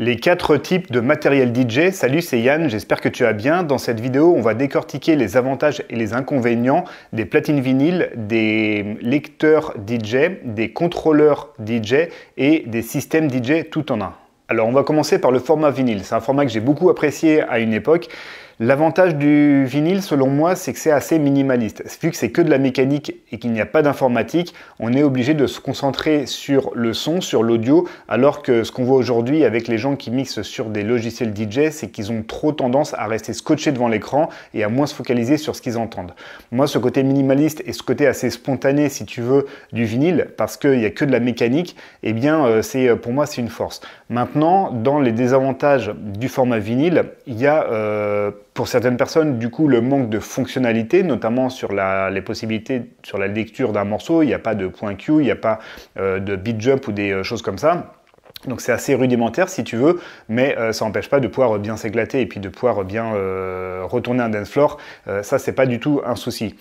Les quatre types de matériel DJ, salut c'est Yann, j'espère que tu vas bien. Dans cette vidéo, on va décortiquer les avantages et les inconvénients des platines vinyles, des lecteurs DJ, des contrôleurs DJ et des systèmes DJ tout en un. Alors on va commencer par le format vinyle, c'est un format que j'ai beaucoup apprécié à une époque. L'avantage du vinyle, selon moi, c'est que c'est assez minimaliste. Vu que c'est que de la mécanique et qu'il n'y a pas d'informatique, on est obligé de se concentrer sur le son, sur l'audio, alors que ce qu'on voit aujourd'hui avec les gens qui mixent sur des logiciels DJ, c'est qu'ils ont trop tendance à rester scotchés devant l'écran et à moins se focaliser sur ce qu'ils entendent. Moi, ce côté minimaliste et ce côté assez spontané, si tu veux, du vinyle, parce qu'il n'y a que de la mécanique, eh bien, euh, c'est euh, pour moi, c'est une force. Maintenant, dans les désavantages du format vinyle, il y a... Euh, pour certaines personnes, du coup, le manque de fonctionnalité, notamment sur les possibilités sur la lecture d'un morceau, il n'y a pas de point Q, il n'y a pas euh, de beat jump ou des euh, choses comme ça. Donc c'est assez rudimentaire si tu veux, mais euh, ça n'empêche pas de pouvoir bien s'éclater et puis de pouvoir bien retourner un dance floor. ça, c'est pas du tout un souci.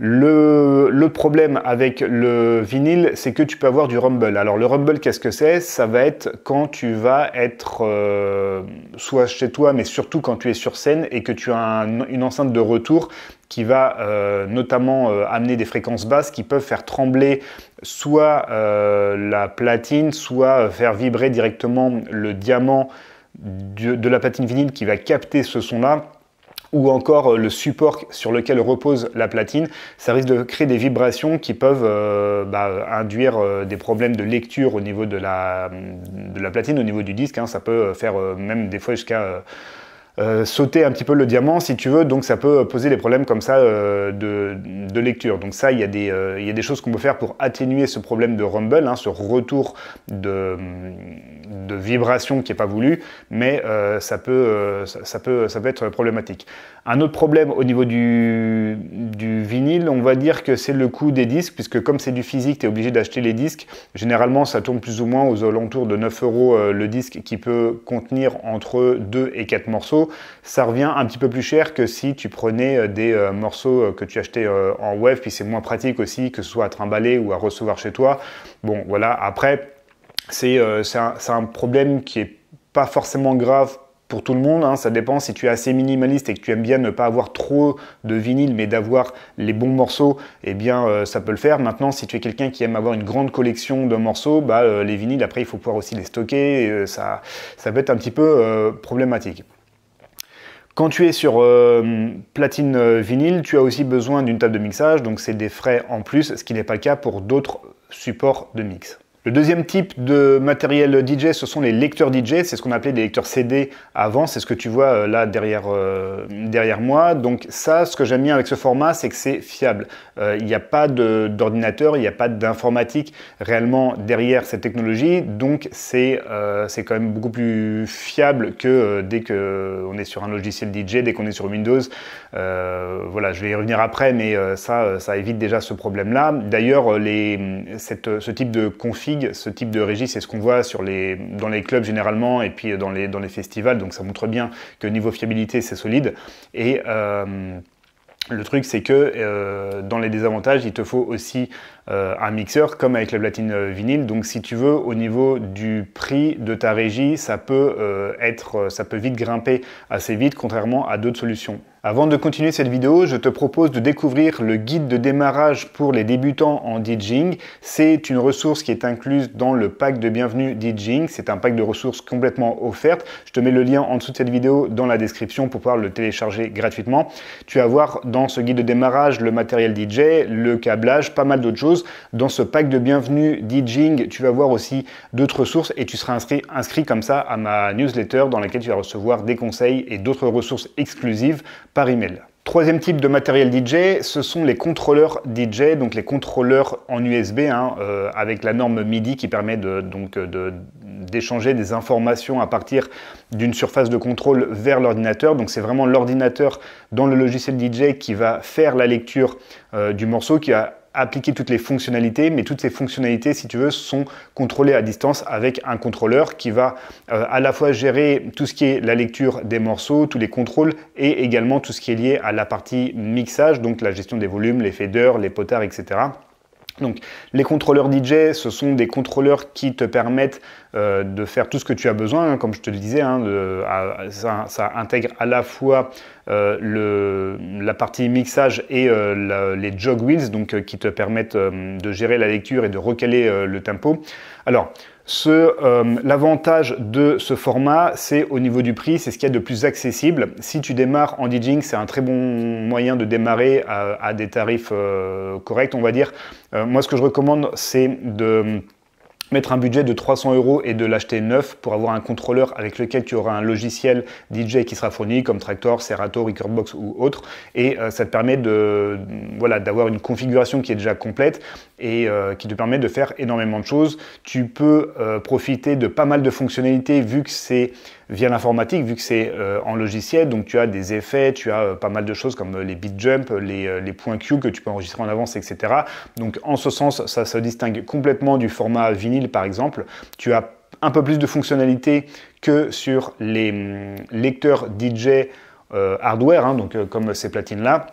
Le, problème avec le vinyle, c'est que tu peux avoir du rumble. Alors le rumble, qu'est-ce que c'est Ça va être quand tu vas être euh, soit chez toi, mais surtout quand tu es sur scène et que tu as une enceinte de retour qui va euh, notamment euh, amener des fréquences basses qui peuvent faire trembler soit la platine, soit faire vibrer directement le diamant de la platine vinyle qui va capter ce son-là ou encore euh, le support sur lequel repose la platine, ça risque de créer des vibrations qui peuvent euh, bah, induire euh, des problèmes de lecture au niveau de la, la platine, au niveau du disque. Hein. ça peut faire même des fois jusqu'à euh, sauter un petit peu le diamant si tu veux, donc ça peut poser des problèmes comme ça euh, de, lecture. Donc ça, euh, il y, a des choses qu'on peut faire pour atténuer ce problème de rumble, hein, ce retour de, vibration qui n'est pas voulu, mais ça peut, ça, peut, ça, peut, être problématique. Un autre problème au niveau du, du vinyle, on va dire que c'est le coût des disques, puisque comme c'est du physique, tu es obligé d'acheter les disques. Généralement, ça tourne plus ou moins aux alentours de 9 euros le disque qui peut contenir entre 2 et 4 morceaux ça revient un petit peu plus cher que si tu prenais euh, des euh, morceaux euh, que tu achetais en web, puis c'est moins pratique aussi que ce soit à trimballer ou à recevoir chez toi. Bon, voilà, après, c'est un, problème qui n'est pas forcément grave pour tout le monde, hein. ça dépend si tu es assez minimaliste et que tu aimes bien ne pas avoir trop de vinyles, mais d'avoir les bons morceaux, eh bien ça peut le faire. Maintenant, si tu es quelqu'un qui aime avoir une grande collection de morceaux, bah, les vinyles après il faut pouvoir aussi les stocker, et, ça peut être un petit peu problématique. Quand tu es sur euh, platine euh, vinyle, tu as aussi besoin d'une table de mixage, donc c'est des frais en plus, ce qui n'est pas le cas pour d'autres supports de mix. Le deuxième type de matériel DJ, ce sont les lecteurs DJ. C'est ce qu'on appelait des lecteurs CD avant. C'est ce que tu vois euh, là derrière, euh, derrière moi. Donc ça, ce que j'aime bien avec ce format, c'est que c'est fiable. Euh, il n'y a pas d'ordinateur, il n'y a pas d'informatique réellement derrière cette technologie. Donc c'est quand même beaucoup plus fiable que dès qu'on est sur un logiciel DJ, dès qu'on est sur Windows. voilà, je vais y revenir après, mais ça, ça évite déjà ce problème-là. D'ailleurs, ce type de config ce type de régie, c'est ce qu'on voit dans les clubs généralement et puis dans les, festivals. Donc ça montre bien que niveau fiabilité, c'est solide. Et euh, le truc, c'est que euh, dans les désavantages, il te faut aussi euh, un mixeur, comme avec la platine vinyle. Donc, si tu veux, au niveau du prix de ta régie, ça peut vite grimper assez vite, contrairement à d'autres solutions. Avant de continuer cette vidéo, je te propose de découvrir le guide de démarrage pour les débutants en DJing. C'est une ressource qui est incluse dans le pack de bienvenue DJing. C'est un pack de ressources complètement offerte. Je te mets le lien en dessous de cette vidéo dans la description pour pouvoir le télécharger gratuitement. Tu vas voir dans ce guide de démarrage le matériel DJ, le câblage, pas mal d'autres choses. Dans ce pack de bienvenue DJing, tu vas voir aussi d'autres ressources et tu seras inscrit, inscrit comme ça à ma newsletter dans laquelle tu vas recevoir des conseils et d'autres ressources exclusives par email. Troisième type de matériel DJ, ce sont les contrôleurs DJ, donc les contrôleurs en USB, hein, euh, avec la norme MIDI qui permet de, donc euh, d'échanger des informations à partir d'une surface de contrôle vers l'ordinateur. Donc c'est vraiment l'ordinateur dans le logiciel DJ qui va faire la lecture euh, du morceau, qui a appliquer toutes les fonctionnalités, mais toutes ces fonctionnalités, si tu veux, sont contrôlées à distance avec un contrôleur qui va euh, à la fois gérer tout ce qui est la lecture des morceaux, tous les contrôles, et également tout ce qui est lié à la partie mixage, donc la gestion des volumes, les faders, les potards, etc. Donc les contrôleurs DJ, ce sont des contrôleurs qui te permettent euh, de faire tout ce que tu as besoin, hein, comme je te le disais, hein, ça, intègre à la fois euh, la partie mixage et euh, les jog wheels, donc qui te permettent de gérer la lecture et de recaler le tempo. Alors, euh, L'avantage de ce format, c'est au niveau du prix, c'est ce qu'il y a de plus accessible. Si tu démarres en DJing, c'est un très bon moyen de démarrer à, des tarifs euh, corrects, on va dire. Euh, moi, ce que je recommande, c'est de mettre un budget de 300 euros et de l'acheter neuf pour avoir un contrôleur avec lequel tu auras un logiciel DJ qui sera fourni comme Tractor, Serato, Recordbox ou autre. Et euh, ça te permet de voilà d'avoir une configuration qui est déjà complète et euh, qui te permet de faire énormément de choses. Tu peux euh, profiter de pas mal de fonctionnalités vu que c'est via l'informatique, vu que c'est en logiciel. Donc tu as des effets, tu as pas mal de choses comme les beat jump, les, points Q que tu peux enregistrer en avance, etc. Donc en ce sens, ça se distingue complètement du format vinyle par exemple, tu as un peu plus de fonctionnalités que sur les hum, lecteurs DJ euh, hardware, hein, donc euh, comme ces platines-là.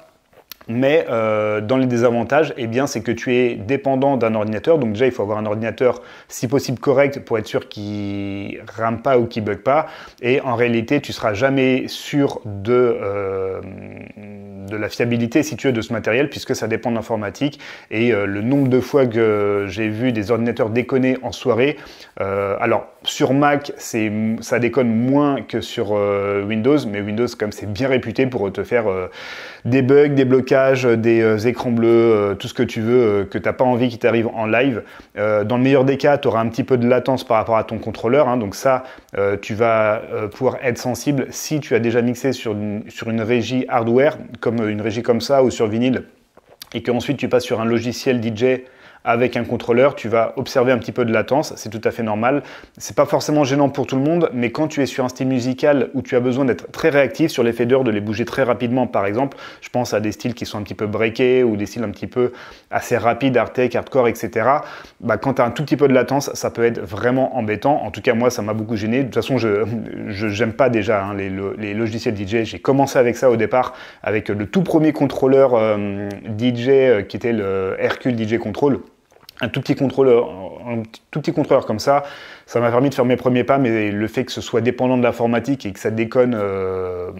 Mais euh, dans les désavantages, et eh bien, c'est que tu es dépendant d'un ordinateur. Donc déjà, il faut avoir un ordinateur, si possible, correct pour être sûr qu'il rame pas ou qu'il bug pas. Et en réalité, tu seras jamais sûr de, de la fiabilité, si tu veux, de ce matériel, puisque ça dépend de l'informatique. Et euh, le nombre de fois que j'ai vu des ordinateurs déconner en soirée, euh, alors sur Mac, c'est ça déconne moins que sur euh, Windows, mais Windows, comme c'est bien réputé pour te faire des bugs, des blocages, des écrans bleus, tout ce que tu veux, que tu n'as pas envie qui t'arrive en live. dans le meilleur des cas, tu auras un petit peu de latence par rapport à ton contrôleur, hein. donc ça, tu vas pouvoir être sensible si tu as déjà mixé sur une, sur une régie hardware, comme euh, une régie comme ça ou sur vinyle et qu'ensuite tu passes sur un logiciel DJ avec un contrôleur, tu vas observer un petit peu de latence, c'est tout à fait normal. C'est pas forcément gênant pour tout le monde, mais quand tu es sur un style musical où tu as besoin d'être très réactif sur les d'heure, de les bouger très rapidement par exemple, je pense à des styles qui sont un petit peu breakés ou des styles un petit peu assez rapides, hardtech, hardcore, etc. Bah, quand tu as un tout petit peu de latence, ça peut être vraiment embêtant. En tout cas, moi, ça m'a beaucoup gêné. De toute façon, je n'aime pas déjà hein, les, logiciels DJ. J'ai commencé avec ça au départ, avec le tout premier contrôleur euh, DJ euh, qui était le Hercule DJ Control un tout petit contrôleur, un tout petit contrôleur comme ça, ça m'a permis de faire mes premiers pas, mais le fait que ce soit dépendant de l'informatique et que ça déconne euh,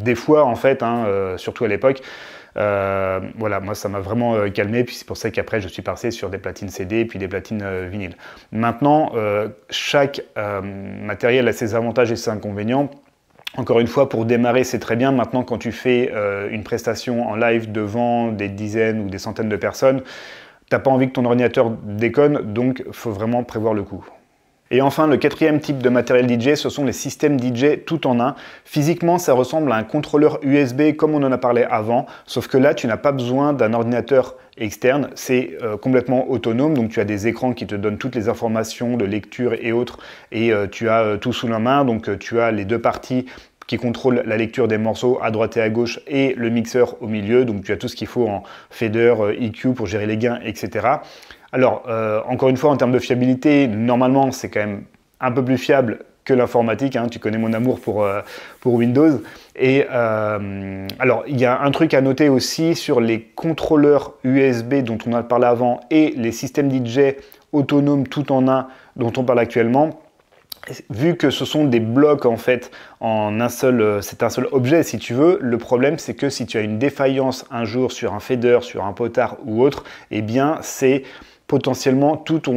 des fois en fait, hein, euh, surtout à l'époque, euh, voilà, moi ça m'a vraiment calmé, puis c'est pour ça qu'après je suis passé sur des platines CD et puis des platines vinyles. Maintenant, chaque matériel a ses avantages et ses inconvénients. Encore une fois, pour démarrer, c'est très bien. Maintenant, quand tu fais une prestation en live devant des dizaines ou des centaines de personnes, pas envie que ton ordinateur déconne, donc faut vraiment prévoir le coup. Et enfin, le quatrième type de matériel DJ, ce sont les systèmes DJ tout en un. Physiquement, ça ressemble à un contrôleur USB comme on en a parlé avant, sauf que là, tu n'as pas besoin d'un ordinateur externe, c'est euh, complètement autonome, donc tu as des écrans qui te donnent toutes les informations de lecture et autres, et euh, tu as euh, tout sous la main, donc tu as les deux parties qui contrôle la lecture des morceaux à droite et à gauche et le mixeur au milieu. Donc tu as tout ce qu'il faut en fader, EQ euh, e pour gérer les gains, etc. Alors, euh, encore une fois, en termes de fiabilité, normalement, c'est quand même un peu plus fiable que l'informatique. Hein. Tu connais mon amour pour, euh, pour Windows. Et alors, il y a un truc à noter aussi sur les contrôleurs USB dont on a parlé avant et les systèmes DJ autonomes tout en un dont on parle actuellement vu que ce sont des blocs en fait en un seul, euh, c'est un seul objet si tu veux, le problème c'est que si tu as une défaillance un jour sur un fader, sur un potard ou autre, eh bien c'est potentiellement toute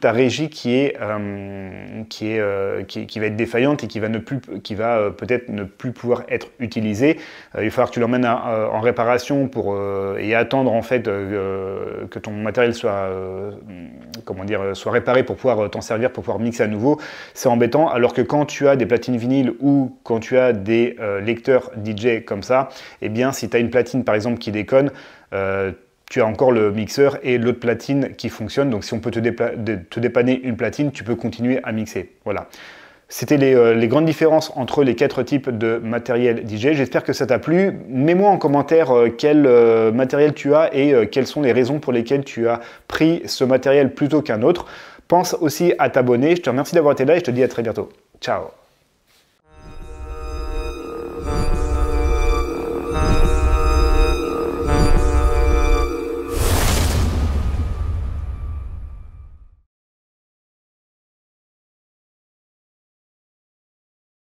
ta régie qui, est, euh, euh, va être défaillante et qui va, euh, peut-être ne plus pouvoir être utilisée. il va falloir que tu l'emmènes en réparation pour, et attendre en fait que ton matériel soit, comment dire, soit réparé pour pouvoir t'en servir, pour pouvoir mixer à nouveau. C'est embêtant. Alors que quand tu as des platines vinyles ou quand tu as des lecteurs DJ comme ça, eh bien si tu as une platine par exemple qui déconne, tu as encore le mixeur et l'autre platine qui fonctionne. Donc si on peut te, dépanner une platine, tu peux continuer à mixer. Voilà. C'était les, euh, grandes différences entre les quatre types de matériel DJ. J'espère que ça t'a plu. Mets-moi en commentaire euh, quel euh, matériel tu as et quelles sont les raisons pour lesquelles tu as pris ce matériel plutôt qu'un autre. Pense aussi à t'abonner. Je te remercie d'avoir été là et je te dis à très bientôt. Ciao